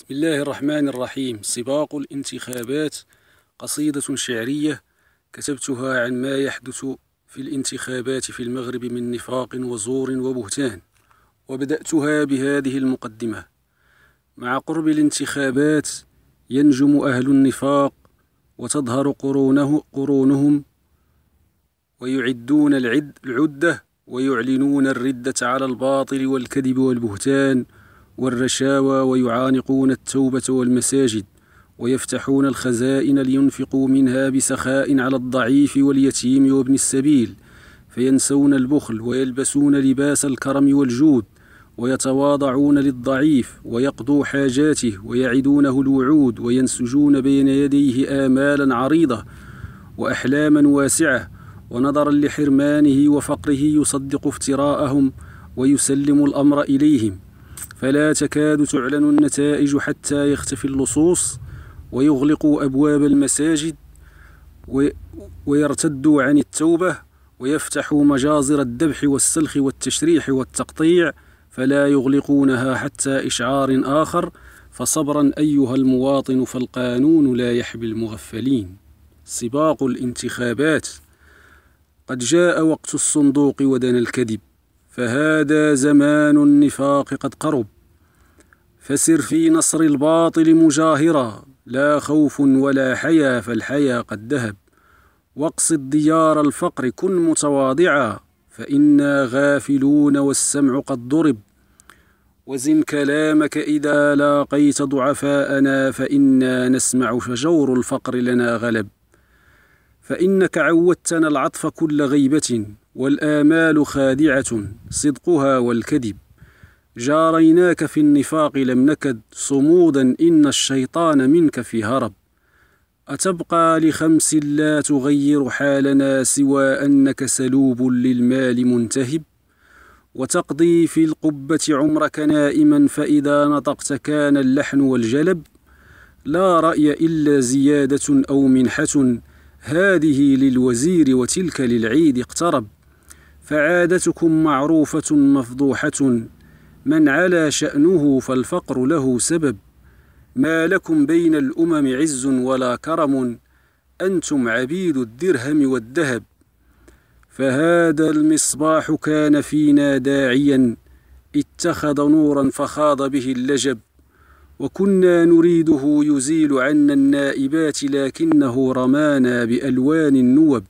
بسم الله الرحمن الرحيم سباق الانتخابات قصيدة شعرية كتبتها عن ما يحدث في الانتخابات في المغرب من نفاق وزور وبهتان وبدأتها بهذه المقدمة مع قرب الانتخابات ينجم أهل النفاق وتظهر قرونه قرونهم ويعدون العد العدة ويعلنون الردة على الباطل والكذب والبهتان والرشاوى ويعانقون التوبة والمساجد ويفتحون الخزائن لينفقوا منها بسخاء على الضعيف واليتيم وابن السبيل فينسون البخل ويلبسون لباس الكرم والجود ويتواضعون للضعيف ويقضوا حاجاته ويعدونه الوعود وينسجون بين يديه آمالا عريضة وأحلاما واسعة ونظرا لحرمانه وفقره يصدق افتراءهم ويسلم الأمر إليهم فلا تكاد تعلن النتائج حتى يختفي اللصوص ويغلقوا أبواب المساجد ويرتدوا عن التوبة ويفتحوا مجازر الذبح والسلخ والتشريح والتقطيع فلا يغلقونها حتى إشعار آخر فصبرا أيها المواطن فالقانون لا يحب المغفلين سباق الانتخابات قد جاء وقت الصندوق ودنا الكذب فهذا زمان النفاق قد قرب فسر في نصر الباطل مجاهرا لا خوف ولا حيا فالحيا قد ذهب واقصد ديار الفقر كن متواضعا فإنا غافلون والسمع قد ضرب وزن كلامك إذا لاقيت ضعفاءنا فإنا نسمع فجور الفقر لنا غلب فإنك عودتنا العطف كل غيبة والآمال خادعة صدقها والكذب جاريناك في النفاق لم نكد صمودا إن الشيطان منك في هرب أتبقى لخمس لا تغير حالنا سوى أنك سلوب للمال منتهب وتقضي في القبة عمرك نائما فإذا نطقت كان اللحن والجلب لا رأي إلا زيادة أو منحة هذه للوزير وتلك للعيد اقترب فعادتكم معروفة مفضوحة من علا شأنه فالفقر له سبب ما لكم بين الأمم عز ولا كرم أنتم عبيد الدرهم والذهب فهذا المصباح كان فينا داعيا اتخذ نورا فخاض به اللجب وكنا نريده يزيل عنا النائبات لكنه رمانا بألوان النوب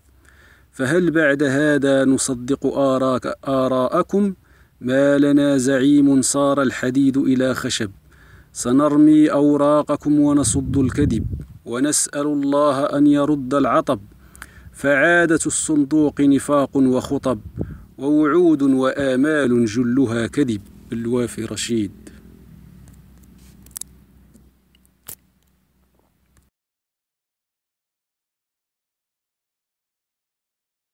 فهل بعد هذا نصدق آراك آراءكم ما لنا زعيم صار الحديد إلى خشب سنرمي أوراقكم ونصد الكذب ونسأل الله أن يرد العطب فعادة الصندوق نفاق وخطب ووعود وآمال جلها كذب الوافي رشيد